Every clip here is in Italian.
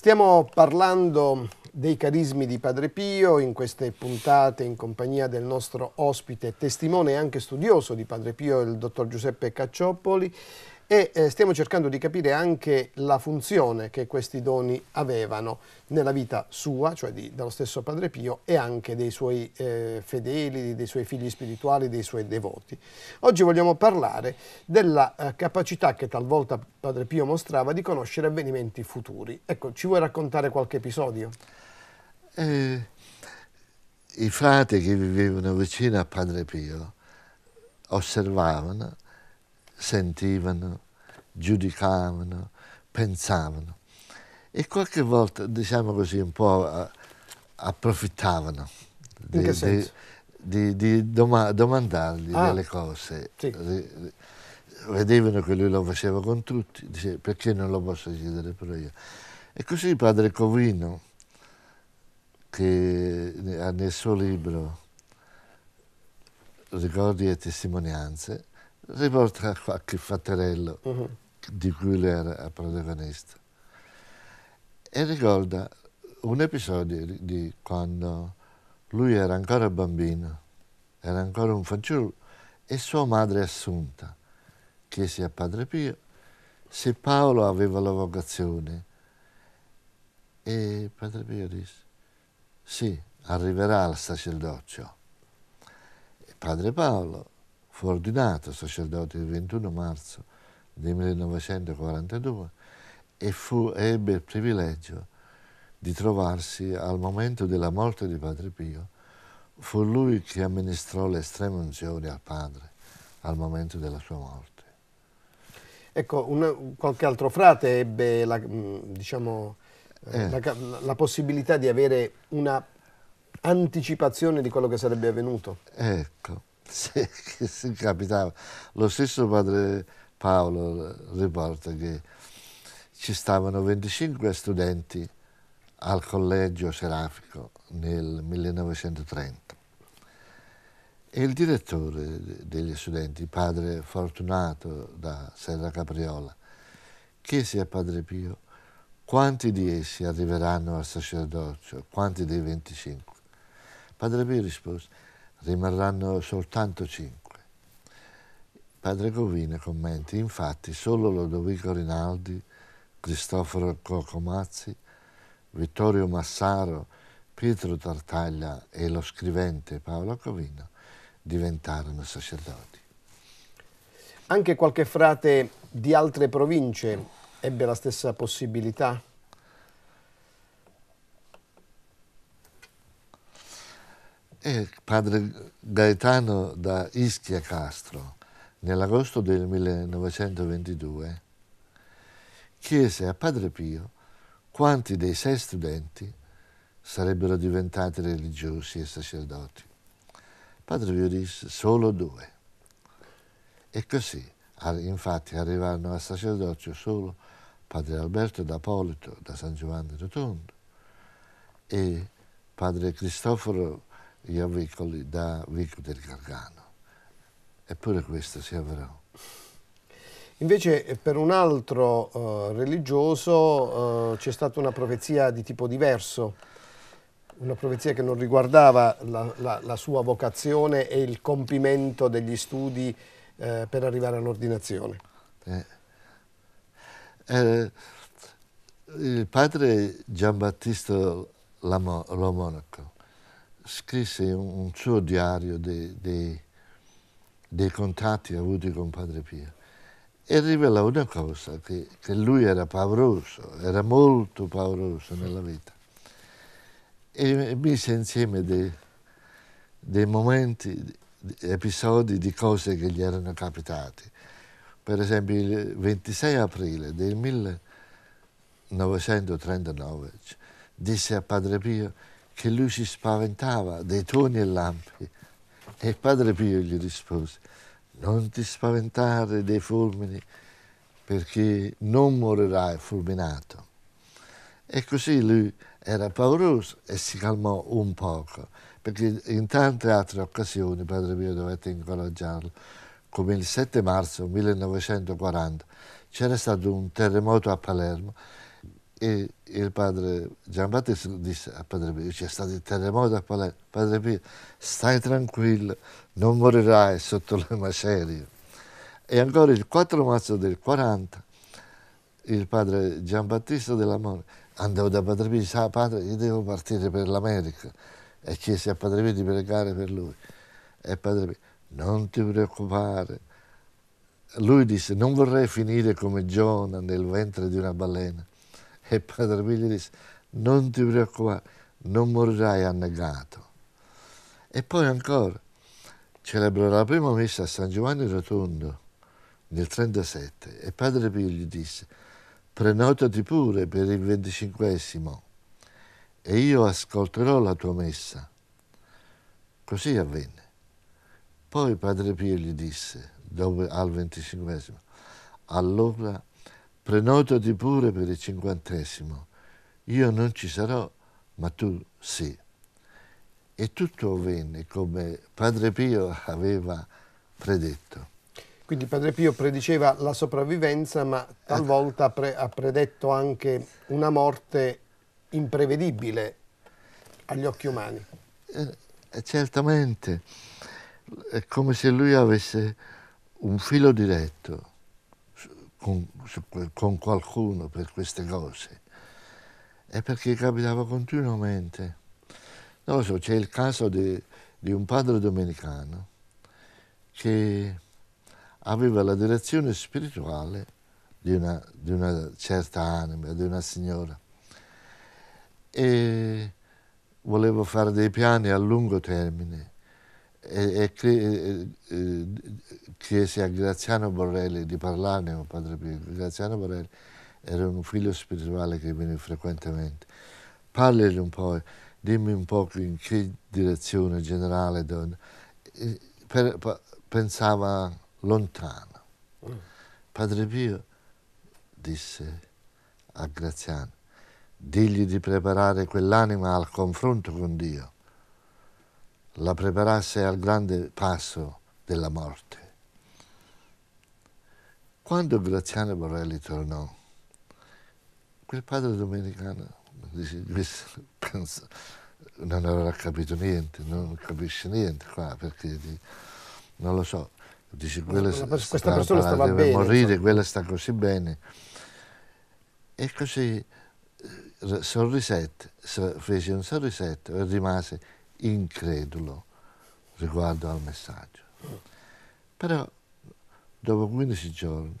Stiamo parlando dei carismi di Padre Pio in queste puntate in compagnia del nostro ospite, testimone e anche studioso di Padre Pio, il dottor Giuseppe Cacciopoli e eh, stiamo cercando di capire anche la funzione che questi doni avevano nella vita sua, cioè di, dello stesso Padre Pio, e anche dei suoi eh, fedeli, dei suoi figli spirituali, dei suoi devoti. Oggi vogliamo parlare della eh, capacità che talvolta Padre Pio mostrava di conoscere avvenimenti futuri. Ecco, ci vuoi raccontare qualche episodio? Eh, I frati che vivevano vicino a Padre Pio osservavano sentivano, giudicavano, pensavano e qualche volta, diciamo così, un po' approfittavano di, di, di, di doma- domandargli ah. delle cose. Sì. Vedevano che lui lo faceva con tutti, dice perché non lo posso chiedere però io. E così padre Covino, che nel suo libro Ricordi e testimonianze, riporta qualche fatterello uh-huh. Mhm. di cui lui era protagonista. E ricorda un episodio di quando lui era ancora bambino, era ancora un fanciullo, e sua madre assunta chiese a Padre Pio se Paolo aveva la vocazione. E Padre Pio disse, sì, arriverà al sacerdozio. E Padre Paolo Fu ordinato sacerdote il 21 marzo del 1942 e fu, ebbe il privilegio di trovarsi al momento della morte di Padre Pio. Fu lui che amministrò l'estrema unzione al Padre al momento della sua morte. Ecco, una, qualche altro frate ebbe la, mm, diciamo, eh. eh. la, la, possibilità di avere una anticipazione di quello che sarebbe avvenuto. Ecco, se, se capitava. Lo stesso padre Paolo riporta che ci stavano 25 studenti al collegio serafico nel 1930 e il direttore degli studenti, padre Fortunato da Serra Capriola, chiese a padre Pio quanti di essi arriveranno al sacerdozio, quanti dei 25. Padre Pio rispose rimarranno soltanto cinque. Padre Covino commenta, infatti solo Lodovico Rinaldi, Cristoforo Cocomazzi, Vittorio Massaro, Pietro Tartaglia e lo scrivente Paolo Covino diventarono sacerdoti. Anche qualche frate di altre province ebbe la stessa possibilità? E padre Gaetano da Ischia Castro, nell'agosto del 1922, chiese a padre Pio quanti dei sei studenti sarebbero diventati religiosi e sacerdoti. Padre Pio disse solo due. E così, infatti, arrivarono al sacerdozio solo padre Alberto d'Apolito da San Giovanni Rotondo e padre Cristoforo gli avvicoli da Vico del Gargano. Eppure questo si vero. Invece eh, per un altro uh, religioso uh, c'è stata una profezia di tipo diverso, una profezia che non riguardava la, la, la sua vocazione e il compimento degli studi uh, per arrivare all'ordinazione. Eh. Eh, il padre Giambattista Lomonaco scrisse un, suo diario dei, dei, dei contatti avuti con Padre Pio e rivelò una cosa, che, che, lui era pauroso, era molto pauroso nella vita. E mise insieme dei, dei momenti, episodi di cose che gli erano capitati. Per esempio il 26 aprile del 1939 disse a Padre Pio che lui si spaventava dei tuoni e lampi. E padre Pio gli rispose, non ti spaventare dei fulmini, perché non morirai fulminato. E così lui era pauroso e si calmò un poco, perché in tante altre occasioni padre Pio dovette incoraggiarlo, come il 7 marzo 1940 c'era stato un terremoto a Palermo e il padre Giambattista disse a padre Pio, c'è stato il terremoto a Palermo, padre Pio stai tranquillo, non morirai sotto le macerie. E ancora il 4 marzo del 40 il padre Giambattista dell'Amore andò da padre Pio e disse, padre, io devo partire per l'America e chiese a padre Pio di pregare per lui. E padre Pio, non ti preoccupare. Lui disse, non vorrei finire come Giona nel ventre di una balena e Padre Emilio disse, non ti preoccupare, non morirai annegato. E poi ancora, celebrò la prima messa a San Giovanni Rotondo nel 1937 e Padre Pio gli disse, prenotati pure per il venticinquesimo e io ascolterò la tua messa. Così avvenne. Poi Padre Pio gli disse, dopo, al venticinquesimo, allora prenotati pure per il cinquantesimo. Io non ci sarò, ma tu sì. E tutto avvenne come Padre Pio aveva predetto. Quindi Padre Pio prediceva la sopravvivenza, ma talvolta pre ha predetto anche una morte imprevedibile agli occhi umani. Eh, eh certamente, è come se lui avesse un filo diretto con, con qualcuno per queste cose, è perché capitava continuamente. Non lo so, c'è il caso di, di un padre domenicano che aveva la direzione spirituale di una, di una, certa anima, di una signora. E voleva fare dei piani a lungo termine e, e, e, chiese a Graziano Borrelli di parlarne con Padre Pio. Graziano Borrelli era un figlio spirituale che veniva frequentemente. Parli un po', dimmi un po' in che direzione generale dove, per, per, pensava lontano. Padre Pio disse a Graziano, digli di preparare quell'anima al confronto con Dio la preparasse al grande passo della morte. Quando Graziano Borrelli tornò, quel padre domenicano dice, penso, non avrà capito niente, non capisce niente qua perché non lo so. Dice, quella sta, questa persona stava deve bene, morire, insomma. quella sta così bene. E così eh, sorrisette, fece un sorrisetto e rimase incredulo riguardo al messaggio. Però dopo 15 giorni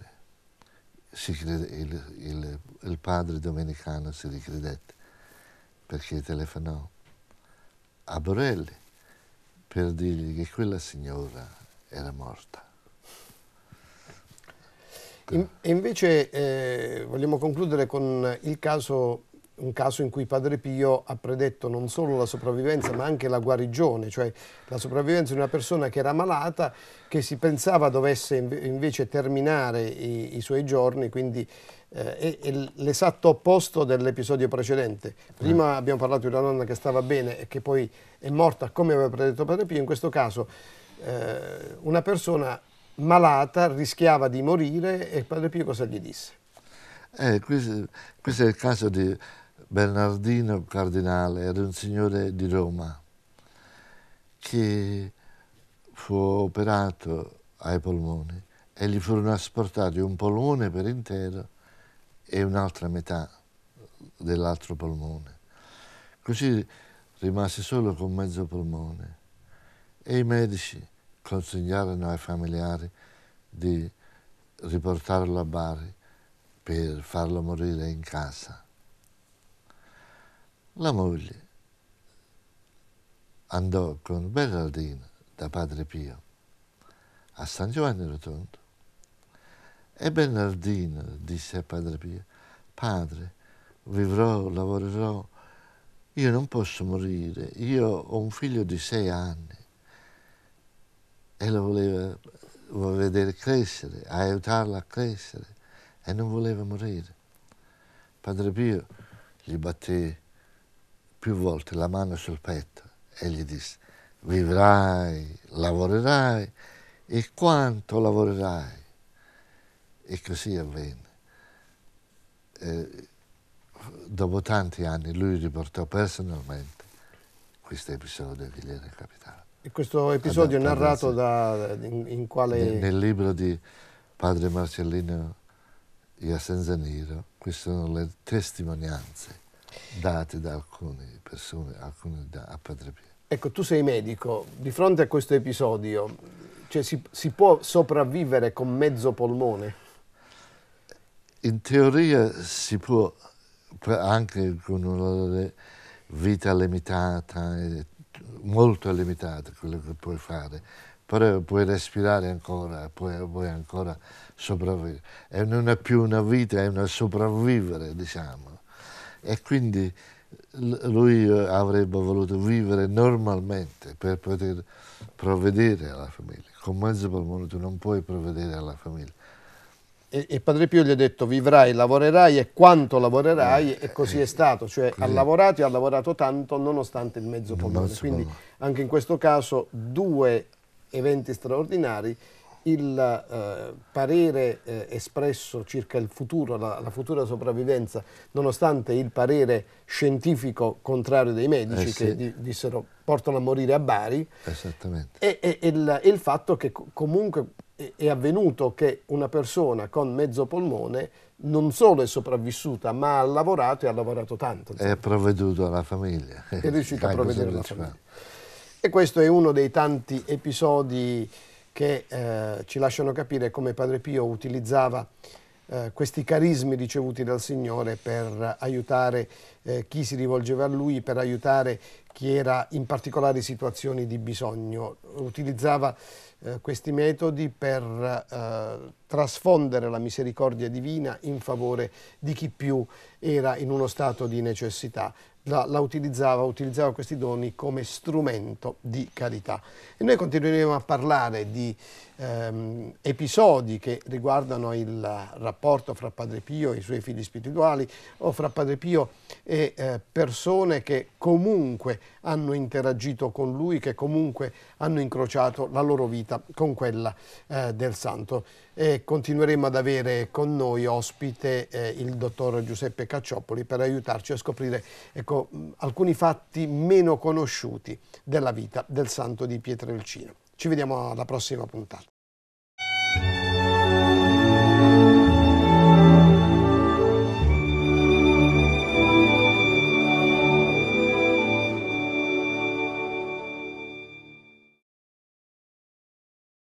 crede, il, il, il, padre domenicano si ricredette perché telefonò a Borelli per dirgli che quella signora era morta. In, invece eh, vogliamo concludere con il caso un caso in cui Padre Pio ha predetto non solo la sopravvivenza ma anche la guarigione, cioè la sopravvivenza di una persona che era malata, che si pensava dovesse invece terminare i, i suoi giorni, quindi eh, è, l'esatto opposto dell'episodio precedente. Prima mm. abbiamo parlato di una nonna che stava bene e che poi è morta come aveva predetto Padre Pio, in questo caso eh, una persona malata rischiava di morire e Padre Pio cosa gli disse? Eh, questo, questo è il caso di Bernardino Cardinale era un signore di Roma che fu operato ai polmoni e gli furono asportati un polmone per intero e un'altra metà dell'altro polmone. Così rimase solo con mezzo polmone e i medici consegnarono ai familiari di riportarlo a Bari per farlo morire in casa. La moglie andò con Bernardino da Padre Pio a San Giovanni Rotondo e Bernardino disse a Padre Pio, Padre, vivrò, lavorerò, io non posso morire, io ho un figlio di sei anni e lo voleva, voleva vedere crescere, aiutarlo a crescere e non voleva morire. Padre Pio gli batté più volte la mano sul petto e gli disse, vivrai, lavorerai e quanto lavorerai. E così avvenne. E dopo tanti anni lui riportò personalmente questo episodio che gli era capitato. E questo episodio è narrato da, in, in, quale... Nel, libro di padre Marcellino Iasenza Nero, queste sono le testimonianze date da alcune persone, alcune da, a Padre Pio. Ecco, tu sei medico, di fronte a questo episodio, cioè si, si può sopravvivere con mezzo polmone? In teoria si può, anche con una vita limitata, molto limitata quello che puoi fare, però puoi respirare ancora, puoi, puoi, ancora sopravvivere. E non è più una vita, è una sopravvivere, diciamo e quindi lui eh, avrebbe voluto vivere normalmente per poter provvedere alla famiglia. Con mezzo per minuto non puoi provvedere alla famiglia. E, e, Padre Pio gli ha detto vivrai, lavorerai e quanto lavorerai eh, e così eh, è stato, cioè così. ha lavorato e ha lavorato tanto nonostante il mezzo comune. Quindi anche in questo caso due eventi straordinari il eh, parere eh, espresso circa il futuro, la, la, futura sopravvivenza, nonostante il parere scientifico contrario dei medici eh che di, dissero portano a morire a Bari, e, e, e, il, e, il, fatto che comunque è avvenuto che una persona con mezzo polmone non solo è sopravvissuta, ma ha lavorato e ha lavorato tanto. Insomma. È provveduto alla famiglia. È riuscita a provvedere alla famiglia. E questo è uno dei tanti episodi che eh, ci lasciano capire come Padre Pio utilizzava eh, questi carismi ricevuti dal Signore per aiutare eh, chi si rivolgeva a Lui, per aiutare chi era in particolari situazioni di bisogno. Utilizzava eh, questi metodi per eh, trasfondere la misericordia divina in favore di chi più era in uno stato di necessità la, la utilizzava, utilizzava questi doni come strumento di carità. E noi continueremo a parlare di ehm, episodi che riguardano il rapporto fra Padre Pio e i suoi figli spirituali o fra Padre Pio e eh, persone che comunque hanno interagito con lui, che comunque hanno incrociato la loro vita con quella eh, del santo e continueremo ad avere con noi ospite eh, il dottor Giuseppe Cacciopoli per aiutarci a scoprire ecco, alcuni fatti meno conosciuti della vita del santo di Pietrelcino. Ci vediamo alla prossima puntata.